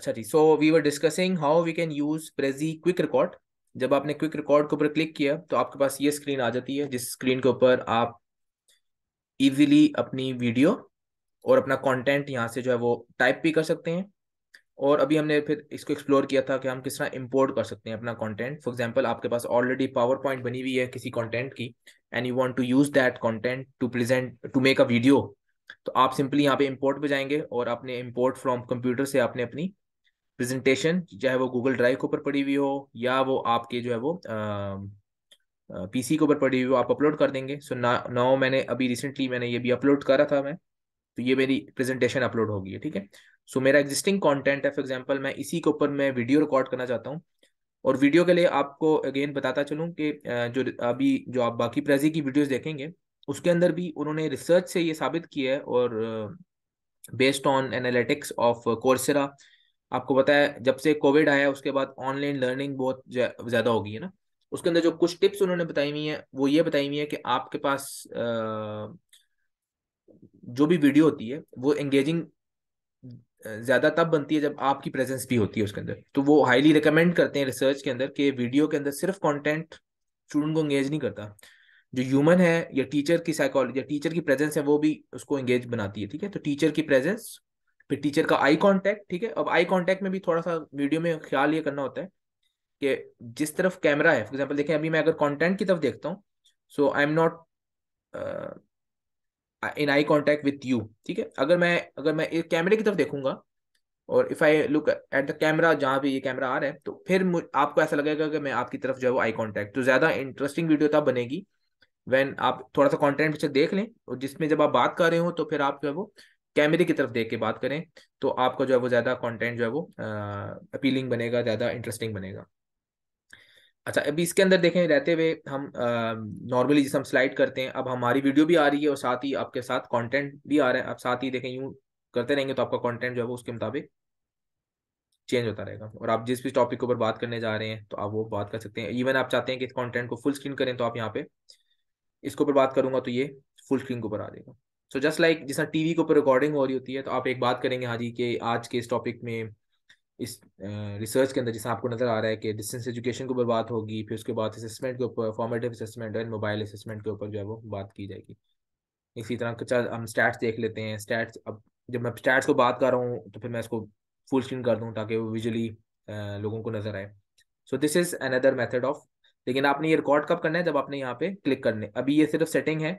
अच्छा जी so we were discussing how we can use Prezi quick record जब आपने क्विक रिकॉर्ड के ऊपर क्लिक किया तो आपके पास ये स्क्रीन आ जाती है जिस स्क्रीन के ऊपर आप इजीली अपनी वीडियो और अपना कंटेंट यहाँ से जो है वो टाइप भी कर सकते हैं और अभी हमने फिर इसको एक्सप्लोर किया था कि हम किस तरह इम्पोर्ट कर सकते हैं अपना कॉन्टेंट फॉर एग्जाम्पल आपके पास ऑलरेडी पावर पॉइंट बनी हुई है किसी कॉन्टेंट की and you want to use that content to present to make a video तो आप सिंपली यहाँ पे इम्पोर्ट पे जाएंगे और आपने इम्पोर्ट फ्रॉम कंप्यूटर से आपने अपनी प्रेजेंटेशन चाहे वो गूगल ड्राइव के ऊपर पड़ी हुई हो या वो आपके जो है वो पीसी के ऊपर पड़ी हुई हो आप अपलोड कर देंगे सो ना नाउ मैंने अभी रिसेंटली मैंने ये भी अपलोड करा था मैं तो ये मेरी प्रेजेंटेशन अपलोड होगी ठीक है सो मेरा एग्जिस्टिंग कॉन्टेंट है फॉर एग्जाम्पल मैं इसी के ऊपर मैं वीडियो रिकॉर्ड करना चाहता हूँ और वीडियो के लिए आपको अगेन बताता चलूँ कि जो अभी जो आप बाकी प्रेजी की वीडियोज देखेंगे उसके अंदर भी उन्होंने रिसर्च से ये साबित किया है और based on analytics of Coursera आपको पता है जब से कोविड आया उसके बाद ऑनलाइन लर्निंग बहुत ज़्यादा होगी है ना उसके अंदर जो कुछ टिप्स उन्होंने बताई हुई है वो ये बताई हुई है कि आपके पास जो भी वीडियो होती है वो एंगेजिंग ज़्यादा तब बनती है जब आपकी प्रेजेंस भी होती है उसके अंदर तो वो हाईली रिकमेंड करते हैं रिसर्च के अंदर कि वीडियो के अंदर सिर्फ कंटेंट स्टूडेंट को एंगेज नहीं करता जो ह्यूमन है या टीचर की साइकोलॉजी या टीचर की प्रेजेंस है वो भी उसको एंगेज बनाती है ठीक है तो टीचर की प्रेजेंस फिर टीचर का आई कांटेक्ट ठीक है अब आई कांटेक्ट में भी थोड़ा सा वीडियो में ख्याल ये करना होता है कि जिस तरफ कैमरा है फॉर एग्जाम्पल देखें अभी मैं अगर कॉन्टेंट की तरफ देखता हूँ so I am not in eye contact with you ठीक है अगर मैं अगर मैं कैमरे की तरफ देखूंगा और if I look at the camera जहाँ भी ये कैमरा आ रहा है तो फिर आपको ऐसा लगेगा कि मैं आपकी तरफ जो है वो आई कॉन्टैक्ट तो ज्यादा इंटरेस्टिंग वीडियो तब बनेगी वैन आप थोड़ा सा कॉन्टेंट पीछे देख लें और जिसमें जब आप बात कर रहे हो तो फिर आप जो है वो कैमरे की तरफ देख के बात करें तो आपका जो है वो ज़्यादा कंटेंट जो है वो अपीलिंग बनेगा ज़्यादा इंटरेस्टिंग बनेगा अच्छा अभी इसके अंदर देखें रहते हुए हम नॉर्मली जैसे हम स्लाइड करते हैं अब हमारी वीडियो भी आ रही है और साथ ही आपके साथ कंटेंट भी आ रहे हैं आप साथ ही देखें यूं करते रहेंगे तो आपका कंटेंट जो है वो उसके मुताबिक चेंज होता रहेगा और आप जिस भी टॉपिक के ऊपर बात करने जा रहे हैं तो आप वो बात कर सकते हैं इवन आप चाहते हैं कि इस कॉन्टेंट को फुल स्क्रीन करें तो आप यहाँ पे इसके ऊपर बात करूंगा तो ये फुल स्क्रीन के ऊपर आ जाएगा सो जस्ट लाइक जिस टीवी के ऊपर रिकॉर्डिंग हो रही होती है तो आप एक बात करेंगे हाँ जी कि आज के इस टॉपिक में इस रिसर्च के अंदर जैसा आपको नजर आ रहा है कि डिस्टेंस एजुकेशन के ऊपर बात होगी फिर उसके बाद असेसमेंट के ऊपर formative assessment and mobile assessment के ऊपर जो है वो बात की जाएगी इसी तरह कच्चा हम स्टैट्स देख लेते हैं स्टैट्स अब जब मैं स्टैट्स को बात कर रहा हूँ तो फिर मैं इसको फुल स्क्रीन कर दूँ ताकि वो विजुअली लोगों को नजर आए so this is another method of लेकिन आपने ये रिकॉर्ड कब करना है जब आपने यहाँ पे क्लिक करने अभी ये सिर्फ सेटिंग है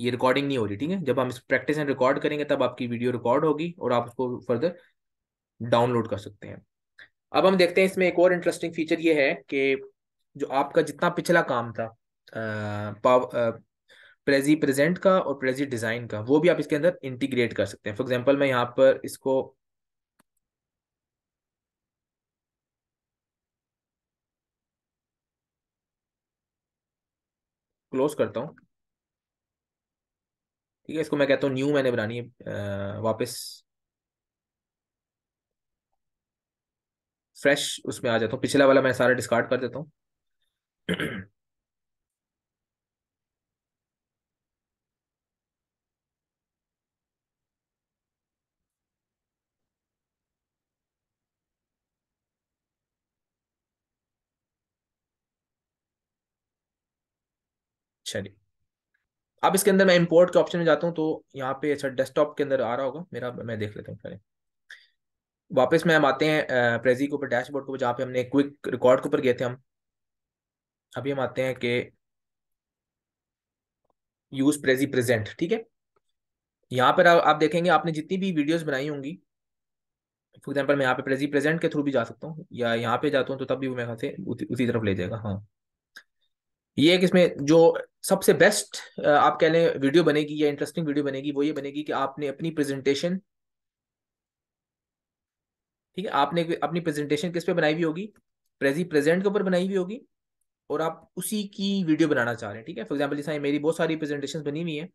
ये रिकॉर्डिंग नहीं हो रही ठीक है जब हम इस प्रैक्टिस एंड रिकॉर्ड करेंगे तब आपकी वीडियो रिकॉर्ड होगी और आप उसको फर्दर डाउनलोड कर सकते हैं अब हम देखते हैं इसमें एक और इंटरेस्टिंग फीचर ये है कि जो आपका जितना पिछला काम था प्रेजी प्रेजेंट का और प्रेजी डिज़ाइन का वो भी आप इसके अंदर इंटीग्रेट कर सकते हैं फॉर एग्जाम्पल मैं यहाँ पर इसको क्लोज करता हूँ ठीक है इसको मैं कहता हूँ न्यू मैंने बनानी है वापस फ्रेश उसमें आ जाता हूँ पिछला वाला मैं सारा डिस्कार्ड कर देता हूँ चलिए अब इसके अंदर मैं इम्पोर्ट के ऑप्शन में जाता हूँ तो यहाँ पे अच्छा डेस्कटॉप के अंदर आ रहा होगा मेरा मैं देख लेता हूँ पहले वापस में हम आते हैं प्रेजी के ऊपर डैशबोर्ड के ऊपर जहाँ पे हमने क्विक रिकॉर्ड के ऊपर गए थे हम अभी हम आते हैं कि यूज प्रेजी प्रेजेंट ठीक है यहाँ पर आप देखेंगे आपने जितनी भी वीडियोस बनाई होंगी फॉर एग्जाम्पल मैं यहाँ पे प्रेजी प्रेजेंट के थ्रू भी जा सकता हूँ या यहाँ पे जाता हूँ तो तब भी वो मेरे से उसी तरफ ले जाएगा हाँ ये है कि इसमें जो सबसे बेस्ट आप कह लें वीडियो बनेगी या इंटरेस्टिंग वीडियो बनेगी वो ये बनेगी कि आपने अपनी प्रेजेंटेशन ठीक है आपने अपनी प्रेजेंटेशन किस पे बनाई हुई होगी प्रेजी प्रेजेंट के ऊपर बनाई हुई होगी और आप उसी की वीडियो बनाना चाह रहे हैं ठीक है फॉर एग्जाम्पल जैसे मेरी बहुत सारी प्रेजेंटेशन बनी हुई है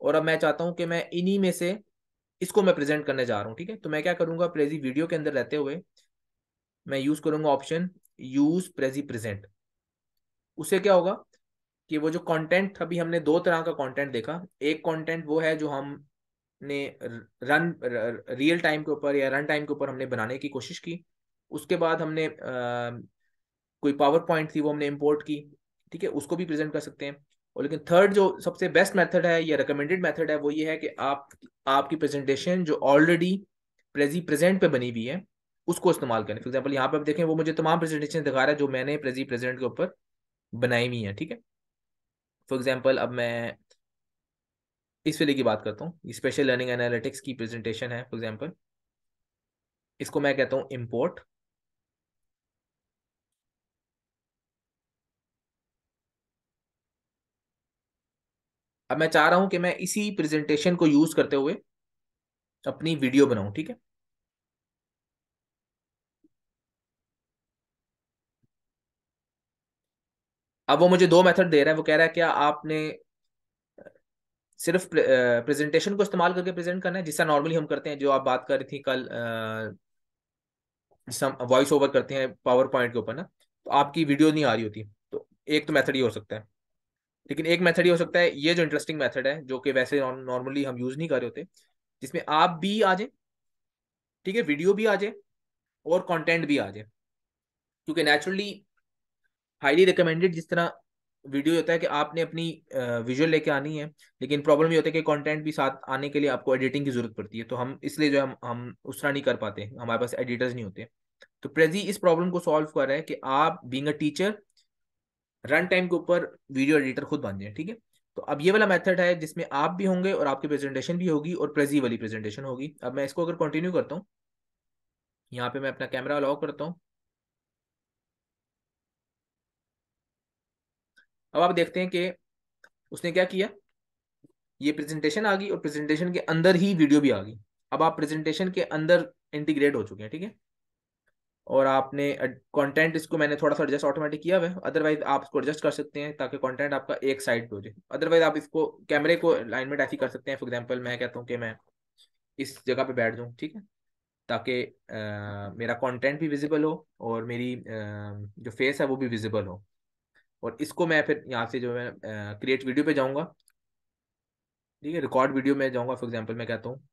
और अब मैं चाहता हूँ कि मैं इन्हीं में से इसको मैं प्रेजेंट करने जा रहा हूँ ठीक है तो मैं क्या करूँगा प्रेजी वीडियो के अंदर रहते हुए मैं यूज़ करूँगा ऑप्शन यूज़ प्रेजी प्रेजेंट उससे क्या होगा कि वो जो कंटेंट अभी हमने दो तरह का कंटेंट देखा एक कंटेंट वो है जो हमने रन रियल टाइम के ऊपर या रन टाइम के ऊपर हमने बनाने की कोशिश की उसके बाद हमने आ, कोई पावर पॉइंट थी वो हमने इम्पोर्ट की ठीक है उसको भी प्रेजेंट कर सकते हैं और लेकिन थर्ड जो सबसे बेस्ट मेथड है या रिकमेंडेड मेथड है वो ये है कि आप आपकी प्रेजेंटेशन जो ऑलरेडी प्रेजी प्रेजेंट पे बनी हुई है उसको इस्तेमाल करें फॉर एग्जाम्पल यहाँ पे आप देखें वो मुझे तमाम प्रेजेंटेशन दिखा रहा है जो मैंने प्रेजी प्रेजेंट के ऊपर बनाई हुई है ठीक है फॉर एग्जाम्पल अब मैं इस वाले की बात करता हूँ स्पेशल लर्निंग एनालिटिक्स की प्रेजेंटेशन है फॉर एग्जाम्पल इसको मैं कहता हूँ इम्पोर्ट अब मैं चाह रहा हूं कि मैं इसी प्रेजेंटेशन को यूज करते हुए अपनी वीडियो बनाऊं ठीक है अब वो मुझे दो मेथड दे रहा है वो कह रहा है क्या आपने सिर्फ प्रेजेंटेशन को इस्तेमाल करके प्रेजेंट करना है जिससे नॉर्मली हम करते हैं जो आप बात कर रही थी कल जिससे वॉइस ओवर करते हैं पावर पॉइंट के ऊपर ना तो आपकी वीडियो नहीं आ रही होती तो एक तो मेथड ही हो सकता है लेकिन एक मेथड ही हो सकता है ये जो इंटरेस्टिंग मेथड है जो कि वैसे नॉर्मली हम यूज़ नहीं कर रहे होते जिसमें आप भी आ जाए ठीक है वीडियो भी आ जाए और कंटेंट भी आ जाए क्योंकि नेचुरली हाईली रिकमेंडेड जिस तरह वीडियो होता है कि आपने अपनी विजुअल लेके आनी है लेकिन प्रॉब्लम ये होता है कि कंटेंट भी साथ आने के लिए आपको एडिटिंग की जरूरत पड़ती है तो हम इसलिए जो हम हम उस तरह नहीं कर पाते हमारे पास एडिटर्स नहीं होते तो प्रेजी इस प्रॉब्लम को सॉल्व कर रहा है कि आप being a teacher run time के ऊपर वीडियो एडिटर खुद बन जाए ठीक है तो अब ये वाला मेथड है जिसमें आप भी होंगे और आपकी प्रेजेंटेशन भी होगी और प्रेजी वाली प्रेजेंटेशन होगी अब मैं इसको अगर कंटिन्यू करता हूँ यहाँ पे मैं अपना कैमरा अलाउ करता हूँ अब आप देखते हैं कि उसने क्या किया ये प्रेजेंटेशन आ गई और प्रेजेंटेशन के अंदर ही वीडियो भी आ गई अब आप प्रेजेंटेशन के अंदर इंटीग्रेट हो चुके हैं ठीक है और आपने कंटेंट इसको मैंने थोड़ा सा एडजस्ट ऑटोमेटिक किया हुआ है अदरवाइज आप इसको एडजस्ट कर सकते हैं ताकि कंटेंट आपका एक साइड पे हो जाए अदरवाइज आप इसको कैमरे को अलाइनमेंट ऐसी कर सकते हैं फॉर एग्जांपल मैं कहता हूँ कि मैं इस जगह पे बैठ जाऊँ ठीक है ताकि मेरा कॉन्टेंट भी विजिबल हो और मेरी आ, जो फेस है वो भी विजिबल हो और इसको मैं फिर यहाँ से जो है क्रिएट वीडियो पे जाऊँगा ठीक है रिकॉर्ड वीडियो में जाऊँगा फॉर एग्जाम्पल मैं कहता हूँ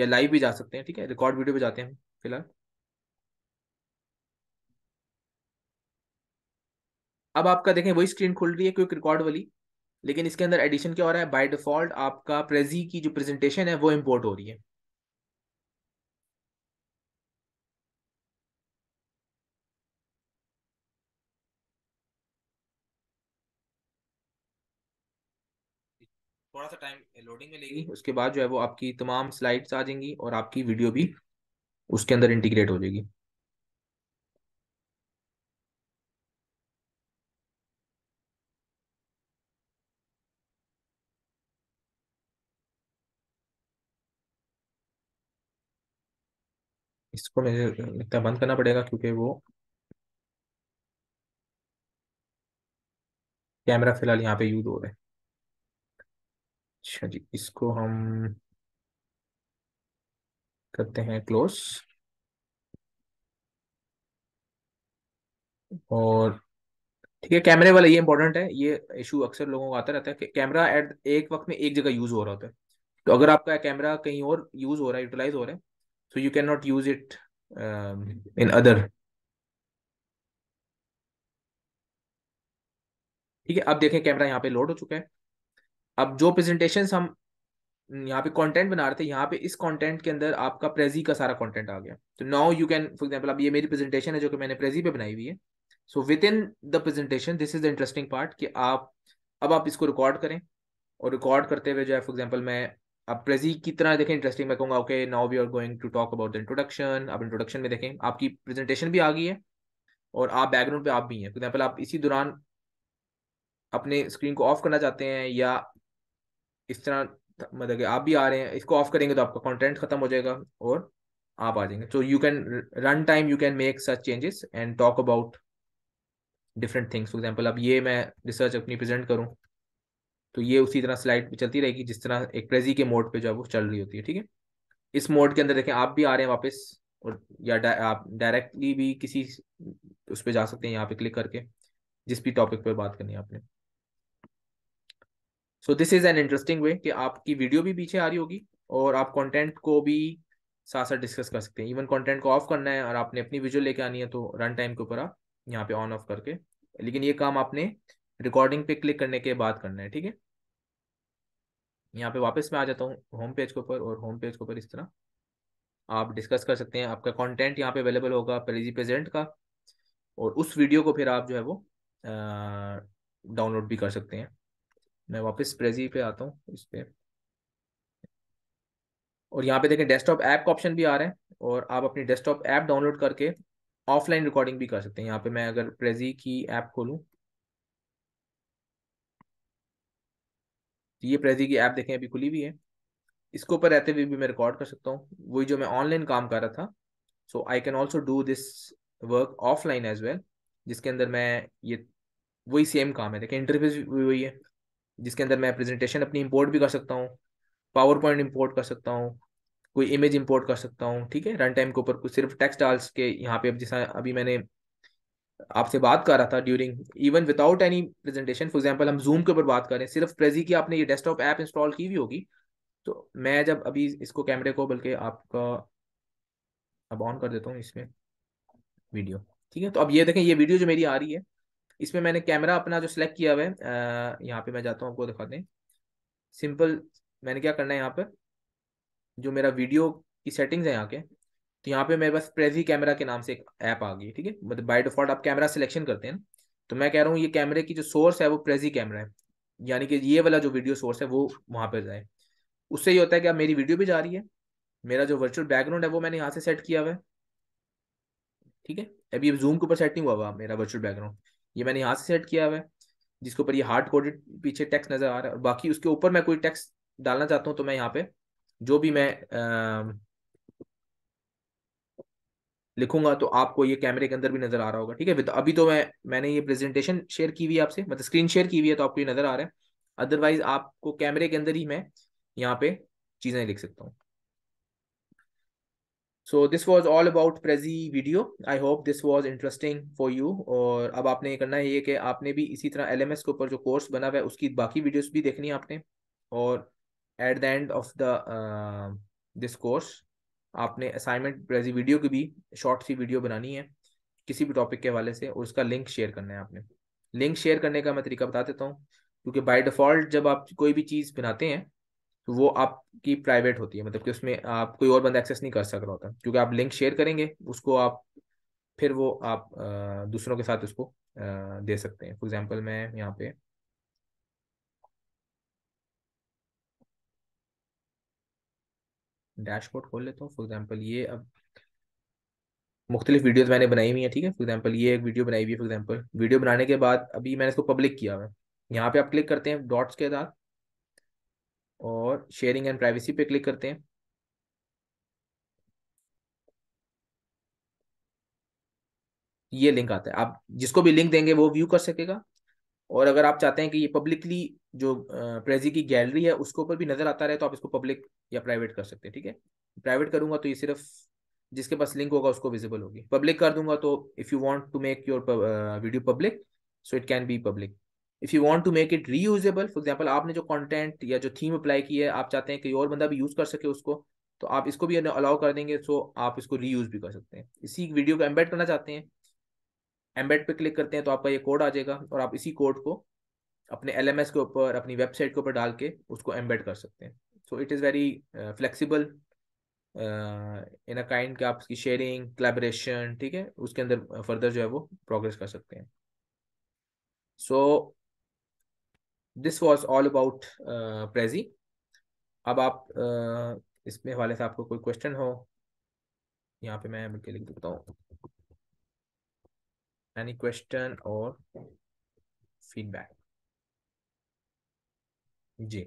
या लाइव भी जा सकते हैं ठीक है रिकॉर्ड वीडियो पे जाते हैं फिलहाल अब आपका देखें वही स्क्रीन खुल रही है क्योंकि रिकॉर्ड वाली लेकिन इसके अंदर एडिशन क्या हो रहा है बाय डिफॉल्ट आपका प्रेजी की जो प्रेजेंटेशन है वो इम्पोर्ट हो रही है थोड़ा सा टाइम लोडिंग में लेगी उसके बाद जो है वो आपकी तमाम स्लाइड्स आ जाएंगी और आपकी वीडियो भी उसके अंदर इंटीग्रेट हो जाएगी इसको मुझे लगता बंद करना पड़ेगा क्योंकि वो कैमरा फिलहाल यहाँ पे यूज हो रहा है अच्छा जी इसको हम करते हैं क्लोज और ठीक है कैमरे वाला ये इंपॉर्टेंट है ये इशू अक्सर लोगों को आता रहता है कि कैमरा एट एक वक्त में एक जगह यूज हो रहा होता है तो अगर आपका कैमरा कहीं और यूज हो रहा है यूटिलाइज हो रहा है so you can not use it in other ठीक है अब देखें कैमरा यहाँ पे लोड हो चुका है अब जो प्रेजेंटेशन हम यहाँ पे कंटेंट बना रहे थे यहाँ पे इस कंटेंट के अंदर आपका प्रेजी का सारा कंटेंट आ गया तो now you can for example अब ये मेरी प्रेजेंटेशन है जो कि मैंने प्रेजी पे बनाई हुई है so within the presentation this is the interesting part कि आप अब आप इसको रिकॉर्ड करें और रिकॉर्ड करते हुए जो है फॉर एग्जाम्पल मैं अब प्रेजी की तरह देखें इंटरेस्टिंग मैं कहूँगा okay now we are going to talk about the introduction अब इंट्रोडक्शन में देखें आपकी प्रेजेंटेशन भी आ गई है और आप बैकग्राउंड पे आप भी हैं फॉर एग्जाम्पल आप इसी दौरान अपने स्क्रीन को ऑफ करना चाहते हैं या इस तरह मतलब कि आप भी आ रहे हैं इसको ऑफ करेंगे तो आपका कंटेंट खत्म हो जाएगा और आप आ जाएंगे so you can run time you can make such changes and talk about different things for example अब ये मैं रिसर्च अपनी प्रेजेंट करूँ तो ये उसी तरह स्लाइड पर चलती रहेगी जिस तरह एक प्रेजी के मोड पर जो है वो चल रही होती है ठीक है इस मोड के अंदर देखें आप भी आ रहे हैं वापस और या डा, आप डायरेक्टली भी किसी उस पर जा सकते हैं यहाँ पे क्लिक करके जिस भी टॉपिक पर बात करनी है आपने so this is an interesting way कि आपकी वीडियो भी पीछे आ रही होगी और आप कंटेंट को भी साथ साथ डिस्कस कर सकते हैं इवन कंटेंट को ऑफ करना है और आपने अपनी विजुअल लेके आनी है तो रन टाइम के ऊपर आप यहाँ पे ऑन ऑफ करके लेकिन ये काम आपने रिकॉर्डिंग पे क्लिक करने के बाद करना है ठीक है यहाँ पे वापस मैं आ जाता हूँ होम पेज के ऊपर और होम पेज के ऊपर इस तरह आप डिस्कस कर सकते हैं आपका कंटेंट यहाँ पे अवेलेबल होगा पेजी प्रेजेंट का और उस वीडियो को फिर आप जो है वो डाउनलोड भी कर सकते हैं मैं वापस प्रेजी पे आता हूँ इस पर और यहाँ पे देखें डेस्कटॉप ऐप का ऑप्शन भी आ रहा है और आप अपनी डेस्कटॉप ऐप डाउनलोड करके ऑफलाइन रिकॉर्डिंग भी कर सकते हैं यहाँ पे मैं अगर प्रेजी की ऐप खोलूँ ये प्रेजी की ऐप देखें अभी खुली हुई है इसके ऊपर रहते हुए भी मैं रिकॉर्ड कर सकता हूँ वही जो मैं ऑनलाइन काम कर रहा था so I can also do this work offline as well जिसके अंदर मैं ये वही सेम काम है देखें इंटरफेस वही है जिसके अंदर मैं प्रेजेंटेशन अपनी इंपोर्ट भी कर सकता हूँ पावर पॉइंट इम्पोर्ट कर सकता हूँ कोई इमेज इंपोर्ट कर सकता हूँ ठीक है रन टाइम के ऊपर कुछ सिर्फ टेक्स्ट डाल के यहाँ पे अब जैसा अभी मैंने आपसे बात कर रहा था during even without any presentation for example हम जूम के ऊपर बात करें सिर्फ प्रेजी की आपने ये डेस्कटॉप ऐप इंस्टॉल की हुई होगी तो मैं जब अभी इसको कैमरे को बल्कि आपका अब ऑन कर देता हूँ इसमें वीडियो ठीक है तो अब ये देखें ये वीडियो जो मेरी आ रही है इसमें मैंने कैमरा अपना जो सिलेक्ट किया हुआ है यहाँ पे मैं जाता हूँ आपको दिखा दें सिंपल मैंने क्या करना है यहाँ पर जो मेरा वीडियो की सेटिंग्स है यहाँ के तो यहाँ पे मेरे पास प्रेजी कैमरा के नाम से एक ऐप आ गई ठीक है मतलब बाय डिफॉल्ट आप कैमरा सिलेक्शन करते हैं तो मैं कह रहा हूँ ये कैमरे की जो सोर्स है वो प्रेजी कैमरा है यानी कि ये वाला जो वीडियो सोर्स है वो वहाँ पर जाए उससे ये होता है कि अब मेरी वीडियो भी जा रही है मेरा जो वर्चुअल बैकग्राउंड है वो मैंने यहाँ से सेट किया हुआ है ठीक है अभी जूम के ऊपर सेट नहीं हुआ हुआ मेरा वर्चुअल बैकग्राउंड ये मैंने यहाँ से सेट किया हुआ है जिसके ऊपर ये हार्ड कोडेड पीछे टेक्स्ट नज़र आ रहा है और बाकी उसके ऊपर मैं कोई टेक्स्ट डालना चाहता हूँ तो मैं यहाँ पे जो भी मैं आ, लिखूंगा तो आपको ये कैमरे के अंदर भी नजर आ रहा होगा ठीक है अभी तो मैं मैंने ये प्रेजेंटेशन शेयर की हुई आपसे मतलब स्क्रीन शेयर की हुई है तो आपको ये नजर आ रहा है अदरवाइज आपको कैमरे के अंदर ही मैं यहाँ पे चीजें लिख सकता हूँ so this was all about Prezi video I hope this was interesting for you और अब आपने ये करना है ये कि आपने भी इसी तरह एल के ऊपर जो कोर्स बना हुआ है उसकी बाकी वीडियोज भी देखनी है आपने और at the end of the this course आपने असाइनमेंट प्रेजी वीडियो की भी शॉर्ट सी वीडियो बनानी है किसी भी टॉपिक के हवाले से और उसका लिंक शेयर करना है आपने लिंक शेयर करने का मैं तरीका बता देता हूँ क्योंकि बाय डिफ़ॉल्ट जब आप कोई भी चीज़ बनाते हैं तो वो आपकी प्राइवेट होती है मतलब कि उसमें आप कोई और बंदा एक्सेस नहीं कर सक रहा होता क्योंकि आप लिंक शेयर करेंगे उसको आप फिर वो आप दूसरों के साथ उसको दे सकते हैं फॉर एग्जाम्पल मैं यहाँ पे डैशबोर्ड खोल लेता हूँ फॉर एग्जाम्पल ये अब मुख्तलिफ वीडियोज़ मैंने बनाई हुई है ठीक है फॉर एग्जाम्पल ये एक वीडियो बनाई हुई है फॉर एग्जाम्पल वीडियो बनाने के बाद अभी मैंने इसको पब्लिक किया हुआ है यहाँ पे आप क्लिक करते हैं डॉट्स के साथ और शेयरिंग एंड प्राइवेसी पे क्लिक करते हैं ये लिंक आता है आप जिसको भी लिंक देंगे वो व्यू कर सकेगा और अगर आप चाहते हैं कि ये पब्लिकली जो प्रेजी की गैलरी है उसके ऊपर भी नज़र आता रहे तो आप इसको पब्लिक या प्राइवेट कर सकते हैं ठीक है प्राइवेट करूंगा तो ये सिर्फ जिसके पास लिंक होगा उसको विजिबल होगी पब्लिक कर दूंगा तो if you want to make your video public so it can be public if you want to make it reusable for example आपने जो कॉन्टेंट या जो थीम अप्लाई की है आप चाहते हैं कि और बंदा भी यूज़ कर सके उसको तो आप इसको भी अलाउ कर देंगे सो तो आप इसको रीयूज़ भी कर सकते हैं इसी वीडियो को एम्बेड करना चाहते हैं एम्बेड पे क्लिक करते हैं तो आपका ये कोड आ जाएगा और आप इसी कोड को अपने एल के ऊपर अपनी वेबसाइट के ऊपर डाल के उसको एम्बेड कर सकते हैं so it is very flexible in a kind आप उसकी शेयरिंग क्लेबरेशन ठीक है उसके अंदर फर्दर uh, जो है वो प्रोग्रेस कर सकते हैं so so, this was all about Prezi अब आप uh, इसमें हवाले से आपको कोई क्वेश्चन हो यहाँ पे मैं बल्कि लिख देता हूँ एनी क्वेश्चन और फीडबैक जी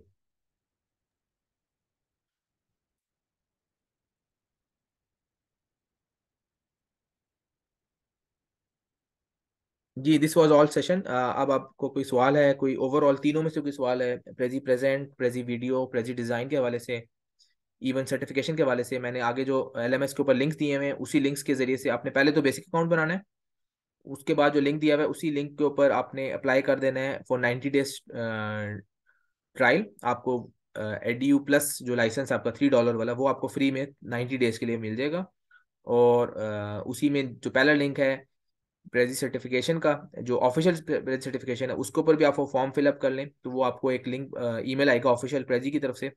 जी दिस वाज ऑल सेशन अब आपको कोई सवाल है कोई ओवरऑल तीनों में से कोई सवाल है Prezi present Prezi video Prezi design के हवाले से इवन सर्टिफिकेशन के हवाले से मैंने आगे जो एल के ऊपर लिंक्स दिए हुए हैं उसी लिंक्स के जरिए से आपने पहले तो बेसिक अकाउंट बनाना है उसके बाद जो लिंक दिया हुआ है उसी लिंक के ऊपर आपने अप्लाई कर देना है फॉर नाइन्टी डेज ट्रायल आपको एड यू प्लस जो लाइसेंस आपका थ्री डॉलर वाला वो आपको फ्री में नाइन्टी डेज के लिए मिल जाएगा और uh, उसी में जो पहला लिंक है ब्रेजी सर्टिफिकेशन का जो ऑफिशियल ब्रेजी सर्टिफिकेशन है उसके ऊपर भी आप वो फॉर्म फिलअप कर लें तो वो आपको एक लिंक ई मेल आएगा ऑफिशियल ब्रेजी की तरफ से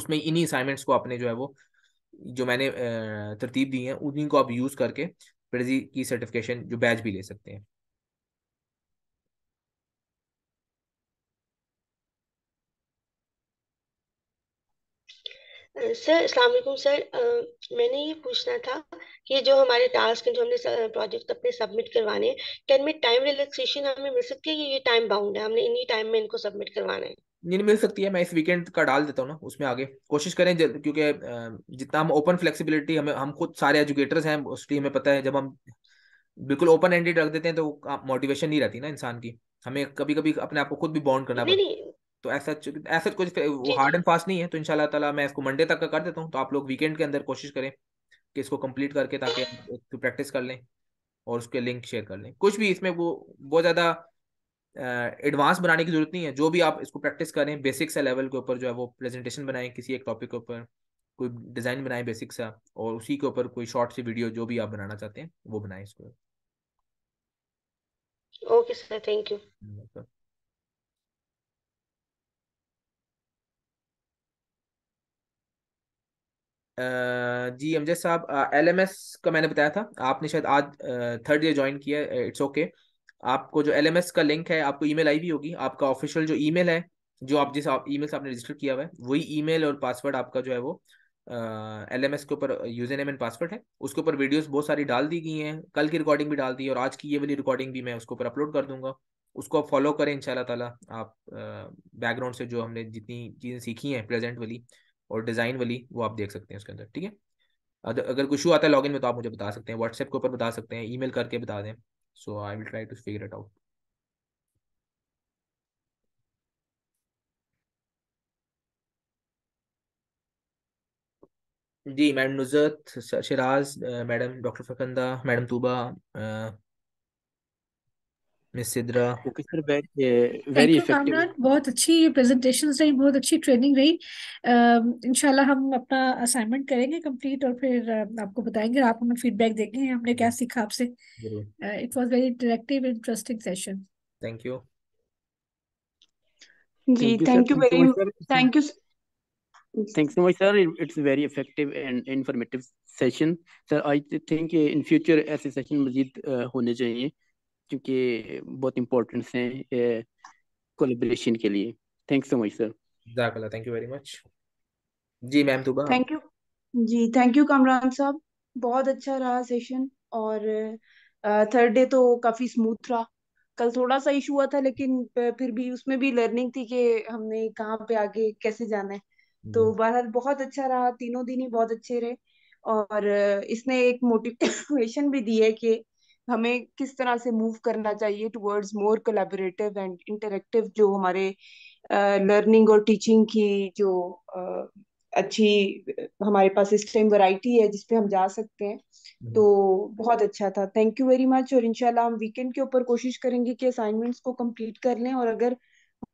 उसमें इन्हीं असाइनमेंट्स को आपने जो है वो जो मैंने तरतीब दी है उन्हीं को आप यूज़ करके ब्रेजी की सर्टिफिकेशन जो बैच भी ले सकते हैं सर अस्सलाम वालेकुम सर मैंने ये पूछना था कि जो हमारे टास्क जो हमने प्रोजेक्ट अपने सबमिट करवाने कैन क्या टाइम रिलैक्सेशन हमें मिल सकती है कि ये टाइम बाउंड है हमने इन्हीं टाइम में इनको सबमिट करवाना है नहीं मिल सकती है मैं इस वीकेंड का डाल देता हूँ ना उसमें आगे कोशिश करें क्योंकि जितना हम ओपन फ्लेक्सिबिलिटी हमें हम खुद सारे एजुकेटर्स हैं उसकी हमें पता है जब हम बिल्कुल ओपन एंडेड रख देते हैं तो मोटिवेशन नहीं रहती ना इंसान की हमें कभी कभी अपने आप को खुद भी बाउंड करना नहीं नहीं तो ऐसा ऐसा कुछ हार्ड एंड फास्ट नहीं है तो इनशाला तला मैं इसको मंडे तक का कर देता हूँ तो आप लोग वीकेंड के अंदर कोशिश करें कि इसको कंप्लीट करके ताकि आप प्रैक्टिस कर लें और उसके लिंक शेयर कर लें कुछ भी इसमें वो बहुत ज़्यादा एडवांस बनाने की जरूरत नहीं है जो भी आप इसको प्रैक्टिस करें बेसिक सा लेवल के ऊपर जो है वो प्रेजेंटेशन बनाएं किसी एक टॉपिक के ऊपर कोई डिज़ाइन बनाएं बेसिक सा और उसी के ऊपर कोई शॉर्ट सी वीडियो जो भी आप बनाना चाहते हैं वो बनाएं इसको ओके सर थैंक यू जी अमजद साहब एल एम एस का मैंने बताया था आपने शायद आज थर्ड ईयर ज्वाइन किया है इट्स ओके आपको जो एल एम एस का लिंक है आपको ई मेल आई भी होगी आपका ऑफिशियल जो ई मेल है जो आप जिस ई मेल से आपने रजिस्टर किया हुआ है वही ई मेल और पासवर्ड आपका जो है वो एल एम एस के ऊपर यूजर नेम एंड पासवर्ड है उसके ऊपर वीडियोज़ बहुत सारी डाल दी गई हैं कल की रिकॉर्डिंग भी डाल दी और आज की ये वाली रिकॉर्डिंग भी मैं उसके ऊपर अपलोड कर दूंगा उसको आप फॉलो करें इंशाल्लाह ताला आप बैकग्राउंड से जो हमने जितनी चीज़ें सीखी हैं प्रेजेंट वाली और डिज़ाइन वाली वो आप देख सकते हैं उसके अंदर ठीक है अगर कुछ आता है लॉगिन में तो आप मुझे बता सकते हैं व्हाट्सएप के ऊपर बता सकते हैं ईमेल करके बता दें so I will try to figure it out जी madam Nusrat Sharaz madam doctor Farkhanda madam Tooba miss Sidra okay sir very effective बहुत अच्छी ये प्रेजेंटेशंस रही बहुत अच्छी ट्रेनिंग रही इंशाल्लाह हम अपना असाइनमेंट करेंगे कंप्लीट और फिर आपको बताएंगे आप हमें फीडबैक देंगे हमने क्या सीखा आपसे it was very interactive interesting session thank you जी thank you very thank you Thanks so much sir it's very effective and informative session sir I think in future ऐसे सेशन मजीद होने चाहिए. क्योंकि बहुत इम्पोर्टेंट हैं कोलेब्रेशन eh, के लिए थैंक सो मच सर जाकला थैंक यू वेरी मच जी मैम तुबा थैंक यू जी थैंक यू कामरान साहब बहुत अच्छा रहा सेशन और थर्ड eh, डे तो काफी स्मूथ रहा कल थोड़ा सा इशू हुआ था लेकिन eh, फिर भी उसमें भी लर्निंग थी कि हमने कहाँ पे आगे कैसे जाना है तो हम्म। बहरहाल बहुत अच्छा रहा तीनों दिन ही बहुत अच्छे रहे और इसने एक मोटिवेशन भी दी है कि हमें किस तरह से मूव करना चाहिए towards more collaborative and interactive जो हमारे लर्निंग uh, और टीचिंग की जो uh, अच्छी हमारे पास इस टाइम वैरायटी है जिसपे हम जा सकते हैं हम्म। तो बहुत अच्छा था थैंक यू वेरी मच और इनशाला हम वीकेंड के ऊपर कोशिश करेंगे कि असाइनमेंट्स को कंप्लीट कर लें और अगर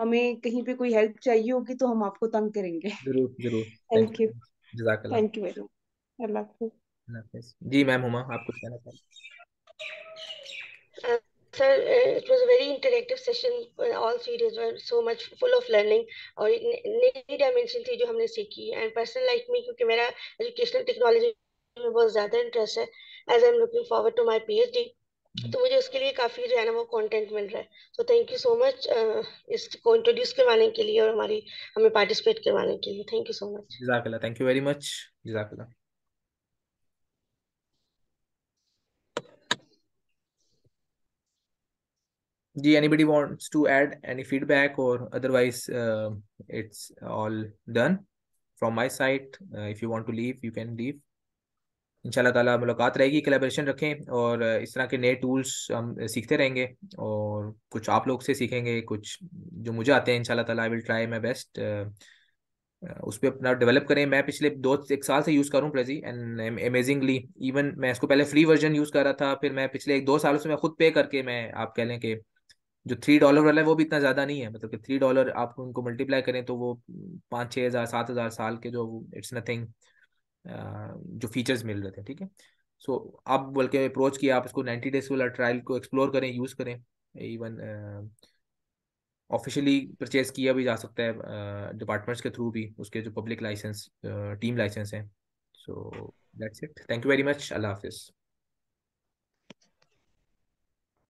हमें कहीं पे कोई हेल्प चाहिए होगी तो हम आपको तंग करेंगे जरूर जरूर thank you thank you very much Allah जी मैम हुमा आप कुछ कहना चाहेंगे Uh, sir, it was a very interactive session. All series were so much full of learning और नई dimension थी जो हमने सीखी and person like me क्योंकि मेरा educational technology में बहुत ज़्यादा interest है as I'm looking forward to my PhD. तो मुझे उसके लिए काफी जो है ना वो कंटेंट मिल रहा है so thank you so much इसको इंट्रोड्यूस करवाने के लिए और हमारी हमें पार्टिसिपेट करवाने के लिए थैंक यू सो मच जजाकला थैंक यू वेरी मच जजाकला जी anybody wants to add any feedback और otherwise it's all done from from my if you uh, if to leave you can leave can leave इंशाल्लाह ताला मुलाकात रहेगी collaboration रखें और uh, इस तरह के नए टूल्स हम सीखते रहेंगे और कुछ आप लोग से सीखेंगे कुछ जो मुझे आते हैं इंशाल्लाह ताला I will try my best उस पर अपना डेवलप करें मैं पिछले दो एक साल से यूज़ करूँ प्रेजी एंड अमेजिंगली इवन मैं इसको पहले फ्री वर्जन यूज़ कर रहा था फिर मैं पिछले एक दो सालों से मैं खुद पे करके मैं आप कह लें कि जो थ्री डॉलर वाला है वो भी इतना ज़्यादा नहीं है मतलब कि थ्री डॉलर आप उनको मल्टीप्लाई करें तो वो पाँच छः हज़ार सात हज़ार साल के जो इट्स नथिंग जो फीचर्स मिल रहे थे ठीक है सो आप बोल बल्कि अप्रोच किया आप उसको नाइन्टी डेज वाला ट्रायल को एक्सप्लोर करें यूज़ करें इवन ऑफिशियली परचेज किया भी जा सकता है डिपार्टमेंट्स के थ्रू भी उसके जो पब्लिक लाइसेंस टीम लाइसेंस हैं so that's it thank you very much Allah हाफिज़